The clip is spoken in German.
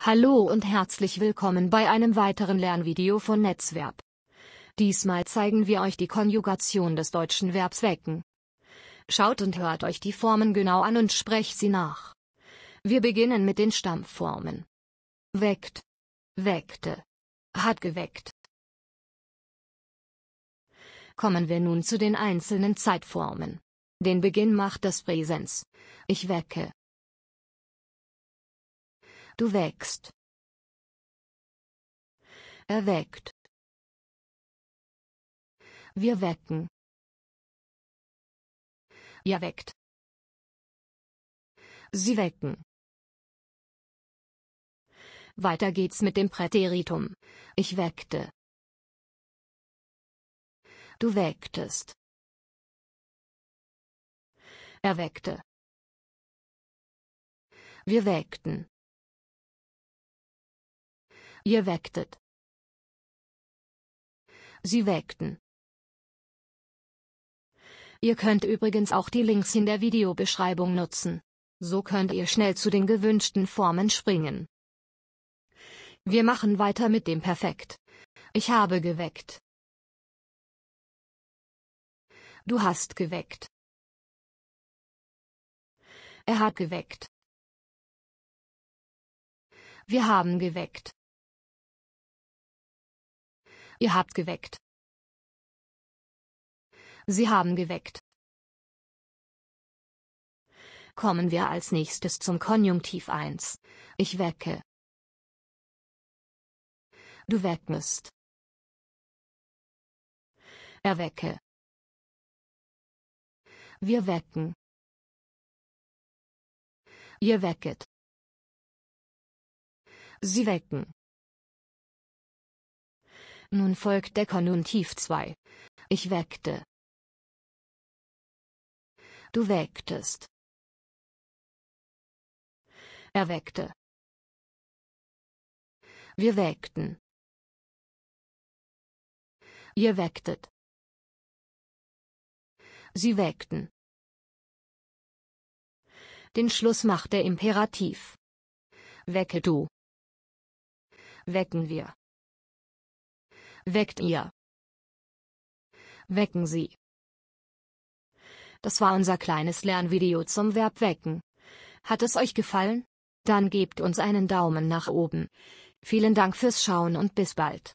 Hallo und herzlich willkommen bei einem weiteren Lernvideo von Netzwerb. Diesmal zeigen wir euch die Konjugation des deutschen Verbs wecken. Schaut und hört euch die Formen genau an und sprecht sie nach. Wir beginnen mit den Stammformen. Weckt. Weckte. Hat geweckt. Kommen wir nun zu den einzelnen Zeitformen. Den Beginn macht das Präsens. Ich wecke. Du wächst. Erweckt. Wir wecken. Ihr weckt. Sie wecken. Weiter geht's mit dem Präteritum. Ich weckte. Du wecktest. Er weckte. Wir weckten. Ihr wecktet. Sie weckten. Ihr könnt übrigens auch die Links in der Videobeschreibung nutzen. So könnt ihr schnell zu den gewünschten Formen springen. Wir machen weiter mit dem Perfekt. Ich habe geweckt. Du hast geweckt. Er hat geweckt. Wir haben geweckt. Ihr habt geweckt. Sie haben geweckt. Kommen wir als nächstes zum Konjunktiv 1. Ich wecke. Du weckest. Erwecke. Wir wecken. Ihr wecket. Sie wecken. Nun folgt der Konjunktiv 2. Ich weckte. Du wecktest. Er weckte. Wir weckten. Ihr wecktet. Sie weckten. Den Schluss macht der Imperativ. Wecke du. Wecken wir. Weckt ihr. Wecken Sie. Das war unser kleines Lernvideo zum Verb wecken. Hat es euch gefallen? Dann gebt uns einen Daumen nach oben. Vielen Dank fürs Schauen und bis bald.